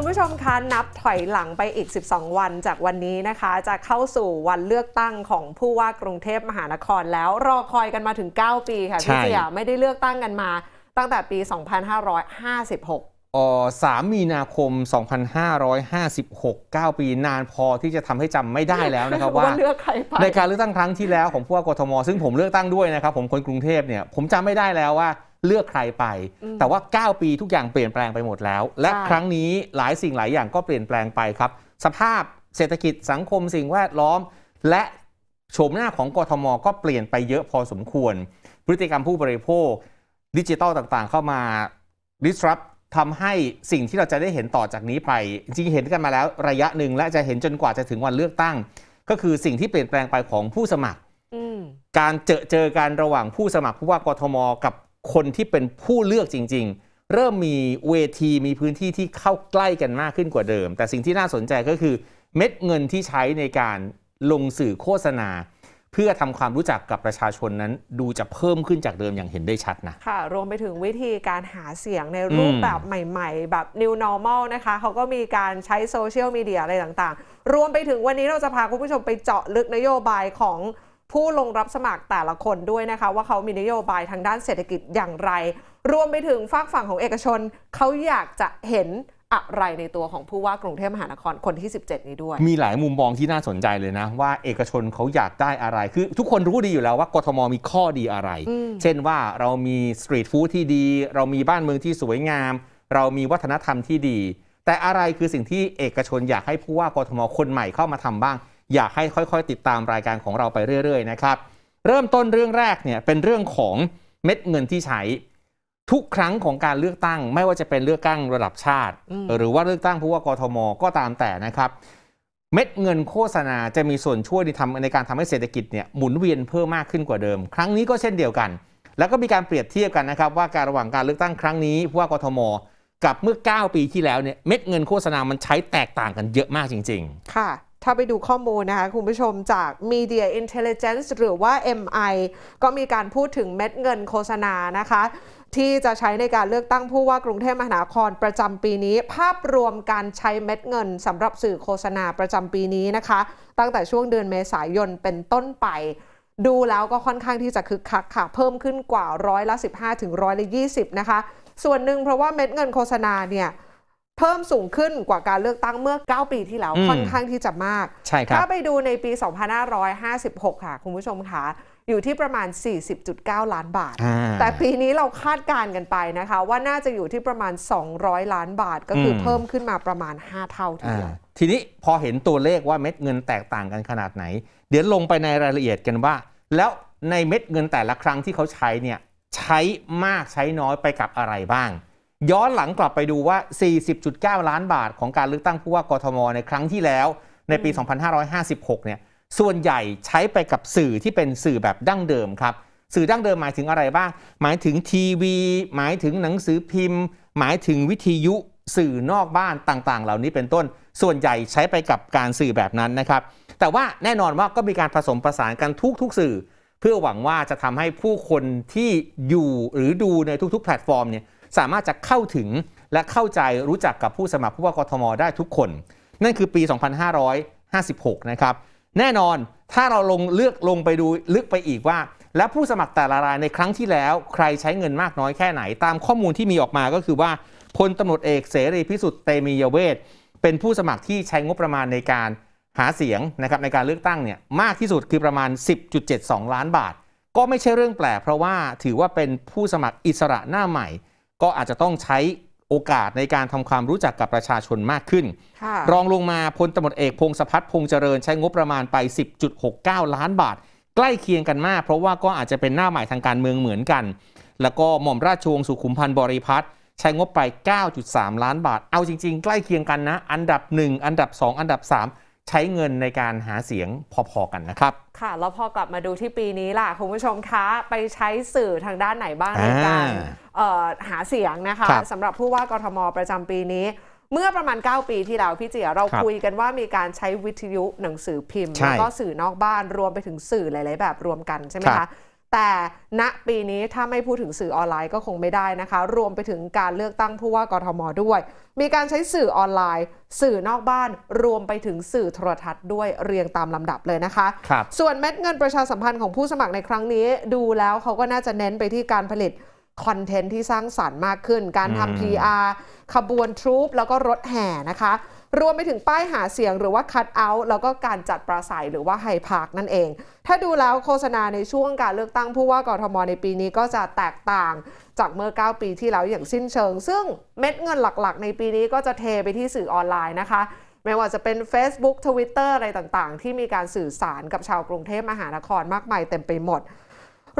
คุณผู้ชมคะนับถอยหลังไปอีก 12 วันจากวันนี้นะคะ จะเข้าสู่วันเลือกตั้งของผู้ว่ากรุงเทพมหานครแล้วรอคอยกันมาถึง 9 ปีค่ะพี่เสียไม่ได้เลือกตั้งกันมาตั้งแต่ปี 2556ออ3มีนาคม 2556 9 ปีนานพอที่จะทำให้จำไม่ได้แล้วนะครับว่าในการเลือกตั้งครั้งที่แล้วของผู้ว่ากทม ซึ่งผมเลือกตั้งด้วยนะครับผมคนกรุงเทพเนี่ยผมจำไม่ได้แล้วว่าเลือกใครไป แต่ว่า 9 ปีทุกอย่างเปลี่ยนแปลงไปหมดแล้ว และครั้งนี้หลายสิ่งหลายอย่างก็เปลี่ยนแปลงไปครับ สภาพเศรษฐกิจสังคมสิ่งแวดล้อม และ โฉมหน้าของกทม ก็เปลี่ยนไปเยอะพอสมควร พฤติกรรมผู้บริโภค ดิจิตอลต่าง ๆ เข้ามา disrupt ทำให้สิ่งที่เราจะได้เห็นต่อจากนี้ไป จริงเห็นกันมาแล้วระยะหนึ่งและจะเห็นจนกว่าจะถึงวันเลือกตั้ง ก็คือสิ่งที่เปลี่ยนแปลงไปของผู้สมัครการเจอเจอกันระหว่างผู้สมัครผู้ว่ากทม กับคนที่เป็นผู้เลือกจริง ๆ เริ่มมีเวทีมีพื้นที่ที่เข้าใกล้กันมากขึ้นกว่าเดิม แต่สิ่งที่น่าสนใจก็คือเม็ดเงินที่ใช้ในการลงสื่อโฆษณา เพื่อทำความรู้จักกับประชาชนนั้นดูจะเพิ่มขึ้นจากเดิมอย่างเห็นได้ชัดนะค่ะ รวมไปถึงวิธีการหาเสียงในรูปแบบใหม่ ๆ แบบ new normal นะคะเขาก็มีการใช้โซเชียลมีเดียอะไรต่าง ๆ รวมไปถึงวันนี้เราจะพาคุณผู้ชมไปเจาะลึกนโยบายของผู้ลงรับสมัครแต่ละคนด้วยนะคะว่าเขามีนโยบายทางด้านเศรษฐกิจอย่างไร รวมไปถึงฝากฝั่งของเอกชน เขาอยากจะเห็นอะไรในตัวของผู้ว่ากรุงเทพมหานคร คนที่ 17 นี้ด้วย มีหลายมุมมองที่น่าสนใจเลยนะว่าเอกชนเขาอยากได้อะไรคือทุกคนรู้ดีอยู่แล้วว่ากทมมีข้อดีอะไร เช่นว่าเรามีสตรีทฟู้ดที่ดี เรามีบ้านเมืองที่สวยงาม เรามีวัฒนธรรมที่ดี แต่อะไรคือสิ่งที่เอกชนอยากให้ผู้ว่ากทมคนใหม่เข้ามาทำบ้างอยากให้ค่อย ๆ ติดตามรายการของเราไปเรื่อยๆ นะครับ เริ่มต้นเรื่องแรกเนี่ยเป็นเรื่องของเม็ดเงินที่ใช้ ทุกครั้งของการเลือกตั้ง ไม่ว่าจะเป็นเลือกตั้งระดับชาติหรือว่าเลือกตั้งผู้ว่ากทมก็ตามแต่นะครับ เม็ดเงินโฆษณาจะมีส่วนช่วย ในทำในการทำให้เศรษฐกิจเนี่ยหมุนเวียนเพิ่มมากขึ้นกว่าเดิม ครั้งนี้ก็เช่นเดียวกัน แล้วก็มีการเปรียบเทียบกันนะครับว่าการระหว่างการเลือกตั้งครั้งนี้ผู้ว่ากทมกับเมื่อ 9 ปีที่แล้วเนี่ยเม็ดเงินโฆษณามันใช้แตกต่างกันเยอะมากจริง ๆค่ะถ้าไปดูข้อมูลนะคะคุณผู้ชมจาก Media Intelligence หรือว่า MI ก็มีการพูดถึงเม็ดเงินโฆษณานะคะ ที่จะใช้ในการเลือกตั้งผู้ว่ากรุงเทพมหานครประจำปีนี้ ภาพรวมการใช้เม็ดเงินสำหรับสื่อโฆษณาประจำปีนี้นะคะ ตั้งแต่ช่วงเดือนเมษายนเป็นต้นไป ดูแล้วก็ค่อนข้างที่จะคึกคักค่ะเพิ่มขึ้นกว่าร้อยละ15ถึงร้อยละ20นะคะส่วนหนึ่งเพราะว่าเม็ดเงินโฆษณาเนี่ยเพิ่มสูงขึ้นกว่าการเลือกตั้งเมื่อ 9 ปีที่แล้ว ค่อนข้างที่จะมากใช่ครับถ้าไปดูในปี 2556 ค่ะคุณผู้ชมค่ะอยู่ที่ประมาณ 40.9 ล้านบาท แต่ปีนี้เราคาดการณ์กันไปนะคะ ว่าน่าจะอยู่ที่ประมาณ 200 ล้านบาท ก็คือเพิ่มขึ้นมาประมาณ 5 เท่าทีเดียวทีนี้พอเห็นตัวเลขว่าเม็ดเงินแตกต่างกันขนาดไหน เดี๋ยวลงไปในรายละเอียดกันว่า แล้วในเม็ดเงินแต่ละครั้งที่เขาใช้เนี่ยใช้มากใช้น้อยไปกับอะไรบ้างย้อนหลังกลับไปดูว่า 40.9 ล้านบาท ของการเลือกตั้งผู้ว่ากทม ในครั้งที่แล้ว ในปี 2556 เนี่ย ส่วนใหญ่ใช้ไปกับสื่อที่เป็นสื่อแบบดั้งเดิมครับ สื่อดั้งเดิมหมายถึงอะไรบ้าง หมายถึงทีวี หมายถึงหนังสือพิมพ์ หมายถึงวิทยุ สื่อนอกบ้านต่างๆ เหล่านี้เป็นต้น ส่วนใหญ่ใช้ไปกับการสื่อแบบนั้นนะครับ แต่ว่าแน่นอนว่าก็มีการผสมผสานกันทุกๆสื่อ เพื่อหวังว่าจะทำให้ผู้คนที่อยู่หรือดูในทุก ๆ แพลตฟอร์มเนี่ยสามารถจะเข้าถึงและเข้าใจรู้จักกับผู้สมัครผู้ว่ากทมได้ทุกคน นั่นคือปี 2556 นะครับ แน่นอนถ้าเราลงเลือกลงไปดูลึกไปอีกว่า และผู้สมัครแต่ละรายในครั้งที่แล้วใครใช้เงินมากน้อยแค่ไหนตามข้อมูลที่มีออกมาก็คือว่า พลตำรวจเอกเสรีพิสุทธิ์เตมียเวทเป็นผู้สมัครที่ใช้งบประมาณในการหาเสียงนะครับในการเลือกตั้งเนี่ยมากที่สุดคือประมาณ 10.72 ล้านบาท ก็ไม่ใช่เรื่องแปลกเพราะว่าถือว่าเป็นผู้สมัครอิสระหน้าใหม่ก็อาจจะต้องใช้โอกาสในการทำความรู้จักกับประชาชนมากขึ้น รองลงมาพลตำรวจเอกพงษพัฒน์พงเจริญใช้งบประมาณไป 10.69 ล้านบาท ใกล้เคียงกันมาก เพราะว่าก็อาจจะเป็นหน้าใหม่ทางการเมืองเหมือนกัน แล้วก็หม่อมราชวงศ์สุขุมพันธ์บริพัตรใช้งบไป 9.3 ล้านบาท เอาจริงๆ ใกล้เคียงกันนะ อันดับ 1 อันดับ 2 อันดับ 3ใช้เงินในการหาเสียงพอๆกันนะครับ ค่ะแล้วพอกลับมาดูที่ปีนี้ล่ะคุณผู้ชมคะไปใช้สื่อทางด้านไหนบ้างในการหาเสียงนะคะสำหรับผู้ว่ากทมประจำปีนี้ เมื่อประมาณ 9 ปีที่แล้วพี่เจียเราคุยกันว่ามีการใช้วิทยุหนังสือพิมพ์แล้วก็สื่อนอกบ้านรวมไปถึงสื่อหลายๆแบบรวมกันใช่ไหมคะแต่ ณ ปีนี้ถ้าไม่พูดถึงสื่อออนไลน์ก็คงไม่ได้นะคะ รวมไปถึงการเลือกตั้งผู้ว่ากทมด้วย มีการใช้สื่อออนไลน์ สื่อนอกบ้าน รวมไปถึงสื่อโทรทัศน์ด้วยเรียงตามลำดับเลยนะคะคส่วนเม็ดเงินประชาสัมพันธ์ของผู้สมัครในครั้งนี้ ดูแล้วเขาก็น่าจะเน้นไปที่การผลิตคอนเทนต์ที่สร้างสารรค์มากขึ้นการทำ PR ขบวนทรูปแล้วก็รถแห่นะคะรวมไปถึงป้ายหาเสียงหรือว่าคัดเอาท์แล้วก็การจัดปราศัยหรือว่าไฮพาร์คนั่นเอง ถ้าดูแล้วโฆษณาในช่วงการเลือกตั้ง ผู้ว่ากทมในปีนี้ก็จะแตกต่างจากเมื่อ9ปีที่แล้วอย่างสิ้นเชิง ซึ่งเม็ดเงินหลักๆในปีนี้ก็จะเทไปที่สื่อออนไลน์นะคะ ไม่ว่าจะเป็น Facebook Twitter อะไรต่างๆ ที่มีการสื่อสารกับชาวกรุงเทพมหานครมากมายเต็มไปหมด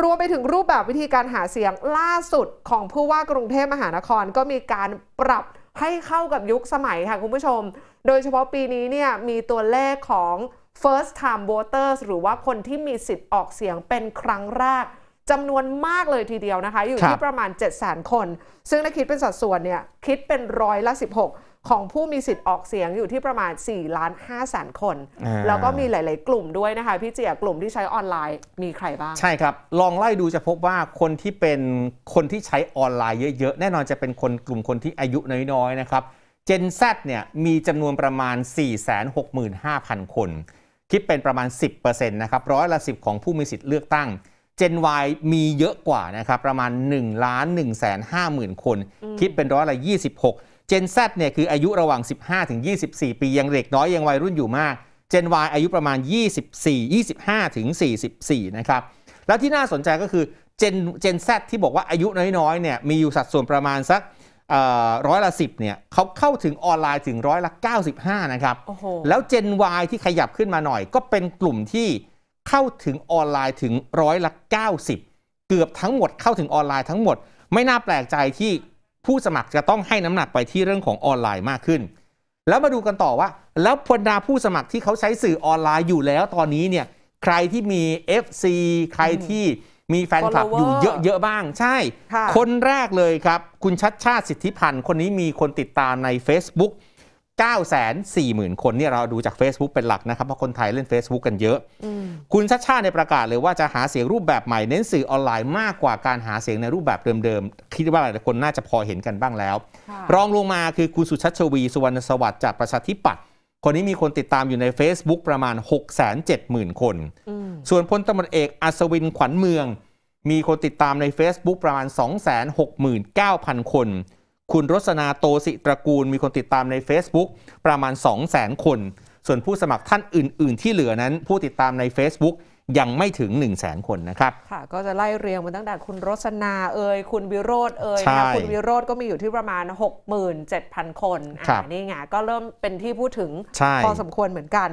รวมไปถึงรูปแบบวิธีการหาเสียงล่าสุดของผู้ว่ากรุงเทพมหานครก็มีการปรับให้เข้ากับยุคสมัยค่ะคุณผู้ชม โดยเฉพาะปีนี้เนี่ยมีตัวเลขของ first time voters หรือว่าคนที่มีสิทธิ์ออกเสียงเป็นครั้งแรกจำนวนมากเลยทีเดียวนะคะ อยู่ที่ประมาณ 7 0 0 0 0 0คน ซึ่งถ้าคิดเป็นสัดส่วนเนี่ยคิดเป็นร้อยละ 16ของผู้มีสิทธิ์ออกเสียงอยู่ที่ประมาณ4ล้าน5แสนคน แล้วก็มีหลายๆกลุ่มด้วยนะคะ พี่เจียกลุ่มที่ใช้ออนไลน์มีใครบ้าง ใช่ครับ ลองไล่ดูจะพบว่าคนที่เป็นคนที่ใช้ออนไลน์เยอะๆ แน่นอนจะเป็นคนกลุ่มคนที่อายุน้อยๆนะครับเจนแซเนี่ยมีจำนวนประมาณ 465,000 คน คิดเป็นประมาณ 10%นะครับ ร้อยละ 10 ของผู้มีสิทธิ์เลือกตั้งเจน Y มีเยอะกว่านะครับประมาณ1ล้าน1 5 0 0 0นคน คิดเป็นร้อยละ26จน n Z เนี่ยคืออายุระหว่าง 15 ถึง 24 ปียังเด็กน้อยยังวัยรุ่นอยู่มากนวา Y อายุประมาณ 24 25 ถึง 44 นะครับ แล้วที่น่าสนใจก็คือ Gen Gen Z ที่บอกว่าอายุน้อยๆ เนี่ยมีอยู่สัดส่วนประมาณสักร้อยละสิเนี่ยเขาเข้าถึงออนไลน์ถึงร้อยละ95นะครับแล้วนวา Y ที่ขยับขึ้นมาหน่อย ก็เป็นกลุ่มที่เข้าถึงออนไลน์ถึงร้อยละ 90 เกือบทั้งหมดเข้าถึงออนไลน์ทั้งหมด ไม่น่าแปลกใจที่ผู้สมัครจะต้องให้น้ำหนักไปที่เรื่องของออนไลน์มากขึ้น แล้วมาดูกันต่อว่า แล้วพลดาผู้สมัครที่เขาใช้สื่อออนไลน์อยู่แล้วตอนนี้เนี่ย ใครที่มี FC ใครที่มีแฟนคลับอยู่เยอะๆบ้าง ใช่คคนแรกเลยครับ คุณชัดชาติสิทธิพันธ์ คนนี้มีคนติดตามใน Facebook 940,000 คนเนี่ยเราดูจาก Facebook เป็นหลักนะครับ เพราะคนไทยเล่น Facebook กันเยอะอคุณชัดชาติในประกาศเลยว่าจะหาเสียงรูปแบบใหม่เน้นสื่อออนไลน์มากกว่าการหาเสียงในรูปแบบเดิมๆ คิดว่าหลายคนน่าจะพอเห็นกันบ้างแล้ว รองลงมาคือคุณสุชัชวีสุวรรณสวัสดิ์จากประชาธิปัตย์คนนี้มีคนติดตามอยู่ใน Facebook ประมาณ6 7 0 0 0 0 คนส่วนพลตำรวจเอกอัศวินขวัญเมือง มีคนติดตามใน Facebook ประมาณ269,000 คนคุณรสนาโตสิตระกูลมีคนติดตามใน Facebook ประมาณ2 0 0 0 0 0 คน ส่วนผู้สมัครท่านอื่นๆที่เหลือนั้นผู้ติดตามใน Facebook ยังไม่ถึง 1 0 0 0 0แสนคนนะครับ ค่ะ ก็จะไล่เรียงมาตั้งแต่คุณรสนาเอ่ยคุณวิโรธเอ่ยนะคุณวิโรธก็มีอยู่ที่ประมาณ 67,000 คนคอ่านี่ไงก็เริ่มเป็นที่พูดถึงพอสมควรเหมือนกัน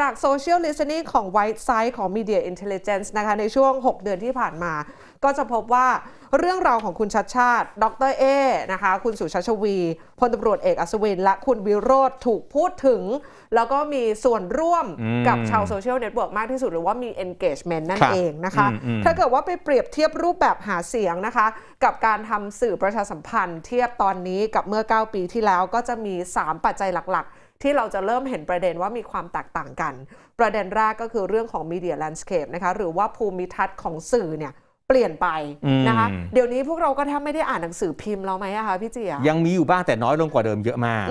จากโซเชียลลิสติ้งของไวท์ไซด์ของ Media Intelligence นะคะในช่วง 6 เดือนที่ผ่านมา ก็จะพบว่าเรื่องราวของคุณชัดชาติ ดรเอนะคะคุณสุชาชวีพลตำรวจเอกอัศวิน และคุณวิโรธถูกพูดถึง แล้วก็มีส่วนร่วมกับชาวโซเชียลเน็ตเวิร์กมากที่สุดหรือว่ามี e n engagement นั่นเองนะคะถ้าเกิดว่าไปเปรียบเทียบรูปแบบหาเสียงนะคะกับการทำสื่อประชาสัมพันธ์เทียบตอนนี้กับเมื่อ 9 ปีที่แล้วก็จะมี 3 ปัจจัยหลักๆ ที่เราจะเริ่มเห็นประเด็นว่ามีความแตกต่างกัน ประเด็นแรกก็คือเรื่องของ media landscape นะคะหรือว่าภูมิทัศน์ของสื่อเนี่ยเปลี่ยนไปนะคะ เดี๋ยวนี้พวกเราก็แทบไม่ได้อ่านหนังสือพิมพ์แล้วไหมคะพี่เจีย ยังมีอยู่บ้างแต่น้อยลงกว่าเดิมเยอะมาก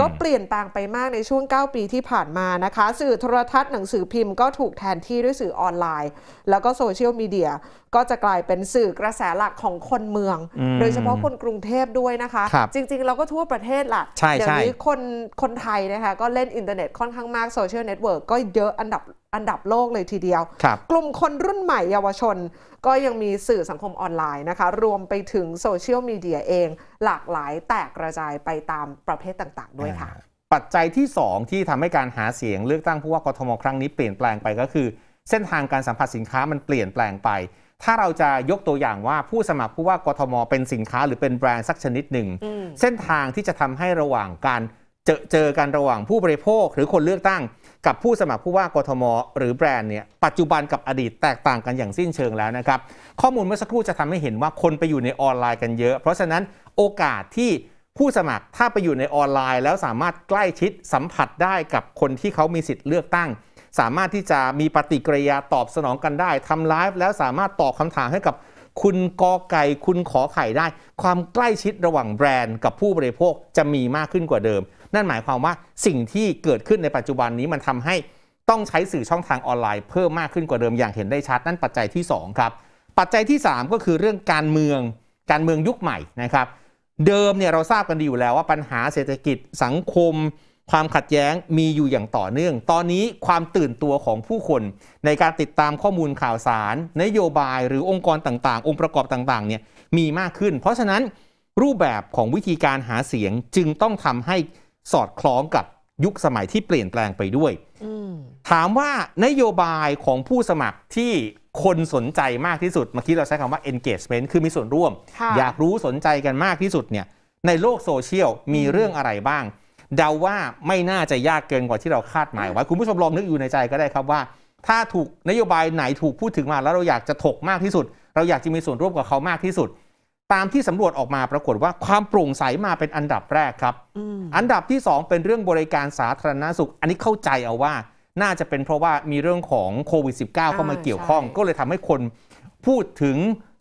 ก็เปลี่ยนแปลงไปมากในช่วง 9 ปีที่ผ่านมานะคะ สื่อโทรทัศน์หนังสือพิมพ์ก็ถูกแทนที่ด้วยสื่อออนไลน์ แล้วก็โซเชียลมีเดียก็จะกลายเป็นสื่อกระแสหลักของคนเมือง โดยเฉพาะคนกรุงเทพด้วยนะคะครจริง ๆ เราก็ทั่วประเทศละเดี๋ยวนี้คนคนไทยนะคะก็เล่นอินเทอร์เน็ตค่อนข้างมากโซเชียลเน็ตเวิร์กก็เยอะอันดับอันดับโลกเลยทีเดียว กลุ่มคนรุ่นใหม่เยาวชนก็ยังมีสื่อสังคมออนไลน์นะคะ รวมไปถึงโซเชียลมีเดียเอง หลากหลายแตกกระจายไปตามประเภทต่างๆด้วยค่ะ ปัจจัยที่ 2 ที่ทำให้การหาเสียงเลือกตั้งผู้ว่ากทม ครั้งนี้เปลี่ยนแปลงไปก็คือ เส้นทางการสัมผัสสินค้ามันเปลี่ยนแปลงไป ถ้าเราจะยกตัวอย่างว่าผู้สมัครผู้ว่ากทม เป็นสินค้า หรือเป็นแบรนด์สักชนิดหนึ่งเส้นทางที่จะทำให้ระหว่างการเจอเจอกันระหว่างผู้บริโภคหรือคนเลือกตั้ง กับผู้สมัครผู้ว่ากทม หรือแบรนด์เนี่ยปัจจุบันกับอดีตแตกต่างกันอย่างสิ้นเชิงแล้วนะครับข้อมูลเมื่อสักครู่จะทำให้เห็นว่าคนไปอยู่ในออนไลน์กันเยอะ เพราะฉะนั้นโอกาสที่ผู้สมัครถ้าไปอยู่ในออนไลน์ แล้วสามารถใกล้ชิดสัมผัสได้กับคนที่เขามีสิทธิ์เลือกตั้ง สามารถที่จะมีปฏิกิริยาตอบสนองกันได้ทำไลฟ์แล้วสามารถตอบคำถามให้กับ คุณกอไก่คุณขอไข่ได้ ความใกล้ชิดระหว่างแบรนด์กับผู้บริโภคจะมีมากขึ้นกว่าเดิมนั่นหมายความว่าสิ่งที่เกิดขึ้นในปัจจุบันนี้มันทำให้ต้องใช้สื่อช่องทางออนไลน์เพิ่มมากขึ้นกว่าเดิมอย่างเห็นได้ชัด นั่นปัจจัยที่ 2 ครับ ปัจจัยที่ 3 ก็คือเรื่องการเมือง การเมืองยุคใหม่นะครับเดิมเนี่ยเราทราบกันดีอยู่แล้วว่าปัญหาเศรษฐกิจสังคม ความขัดแย้งมีอยู่อย่างต่อเนื่อง ตอนนี้ความตื่นตัวของผู้คน ในการติดตามข้อมูลข่าวสาร นโยบายหรือองค์กรต่างๆ องค์ประกอบต่างๆเนี่ยมีมากขึ้น เพราะฉะนั้นรูปแบบของวิธีการหาเสียงจึงต้องทำให้สอดคล้องกับยุคสมัยที่เปลี่ยนแปลงไปด้วย ถามว่านโยบายของผู้สมัครที่คนสนใจมากที่สุด เมื่อกี้เราใช้คำว่า engagement คือมีส่วนร่วม อยากรู้สนใจกันมากที่สุดเนี่ยในโลกโซเชียลมีเรื่องอะไรบ้าง เดาว่าไม่น่าจะยากเกินกว่าที่เราคาดหมายไว้ คุณผู้ชมลองนึกอยู่ในใจก็ได้ครับว่า ถ้าถูกนโยบายไหนถูกพูดถึงมาแล้วเราอยากจะถกมากที่สุด เราอยากจะมีส่วนร่วมกับเขามากที่สุดตามที่สำรวจออกมาปรากฏว่าความโปร่งใสมาเป็นอันดับแรกครับออันดับที่ 2 เป็นเรื่องบริการสาธารณาสุข อันนี้เข้าใจเอาว่า น่าจะเป็นเพราะว่ามีเรื่องของโควิด -19 เข้ามาเกี่ยวข้อง ก็เลยทำให้คนพูดถึง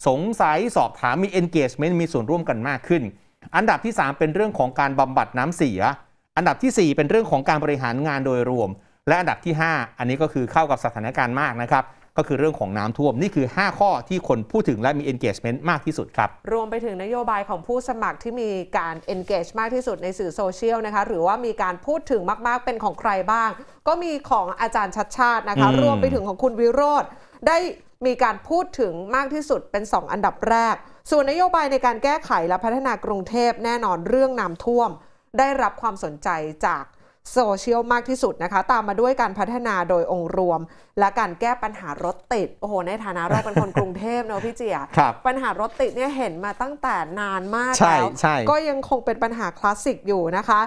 สงสัยสอบถามมี engagement มีส่วนร่วมกันมากขึ้น อันดับที่ 3 เป็นเรื่องของการบำบัดน้ำเสีย อันดับที่ 4 เป็นเรื่องของการบริหารงานโดยรวม และอันดับที่ 5 อันนี้ก็คือเข้ากับสถานการณ์มากนะครับก็คือเรื่องของน้ำท่วม นี่คือ 5 ข้อที่คนพูดถึงและมี engagement มากที่สุดครับ รวมไปถึงนโยบายของผู้สมัครที่มีการ engage มากที่สุดในสื่อโซเชียลนะคะหรือว่ามีการพูดถึงมากๆเป็นของใครบ้าง ก็มีของอาจารย์ชัดชาตินะคะรวมไปถึงของคุณวิโรธได้มีการพูดถึงมากที่สุดเป็น 2 อันดับแรก ส่วนนโยบายในการแก้ไขและพัฒนากรุงเทพแน่นอนเรื่องน้ำท่วม ได้รับความสนใจจากโซเชียลมากที่สุดนะคะตามมาด้วยการพัฒนาโดยองค์รวมและการแก้ปัญหารถติด โอ้โห ในฐานะเราเป็นคนกรุงเทพเนาะพี่เจียปัญหารถติดเนี่ยเห็นมาตั้งแต่นานมากแล้ว ก็ยังคงเป็นปัญหาคลาสสิกอยู่นะคะ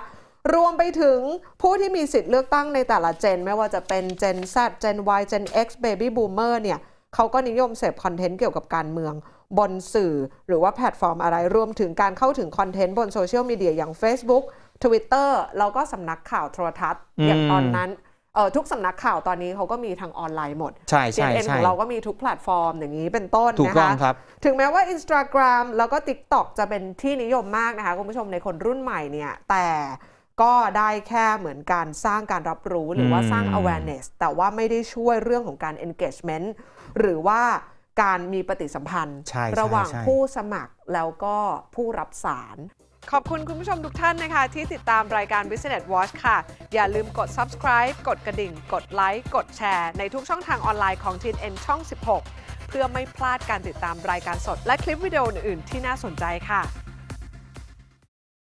รวมไปถึงผู้ที่มีสิทธิ์เลือกตั้งในแต่ละเจน ไม่ว่าจะเป็นเจน Z เจน Y เจน X Baby Boomer เนี่ยเขาก็นิยมเสพคอนเทนต์เกี่ยวกับการเมืองบนสื่อหรือว่าแพลตฟอร์มอะไร รวมถึงการเข้าถึงคอนเทนต์ บนโซเชียลมีเดียอย่าง Facebook Twitter แล้วก็สำนักข่าวโทรทัศน์อย่างตอนนั้นเออทุกสำนักข่าวตอนนี้เขาก็มีทางออนไลน์หมด ใช่ใช่ใช่ของเราก็มีทุกแพลตฟอร์มอย่างนี้เป็นต้นนะคะถคถึงแม้ว่า Instagram แล้วก็ TikTok จะเป็นที่นิยมมากนะคะคุณผู้ชมในคนรุ่นใหม่เนี่ยแต่ก็ได้แค่เหมือนการสร้างการรับรู้หรือว่าสร้าง awareness แต่ว่าไม่ได้ช่วยเรื่องของการ engagement หรือว่าการมีปฏิสัมพันธ์ระหว่างผู้สมัครแล้วก็ผู้รับสาร ขอบคุณคุณผู้ชมทุกท่านนะคะ ที่ติดตามรายการ Business Watch ค่ะ อย่าลืมกด subscribe กดกระดิ่ง กดไลค์ กดแชร์ในทุกช่องทางออนไลน์ของ TN ช่อง 16 เพื่อไม่พลาดการติดตามรายการสด และคลิปวิดีโออื่น ๆ ที่น่าสนใจค่ะ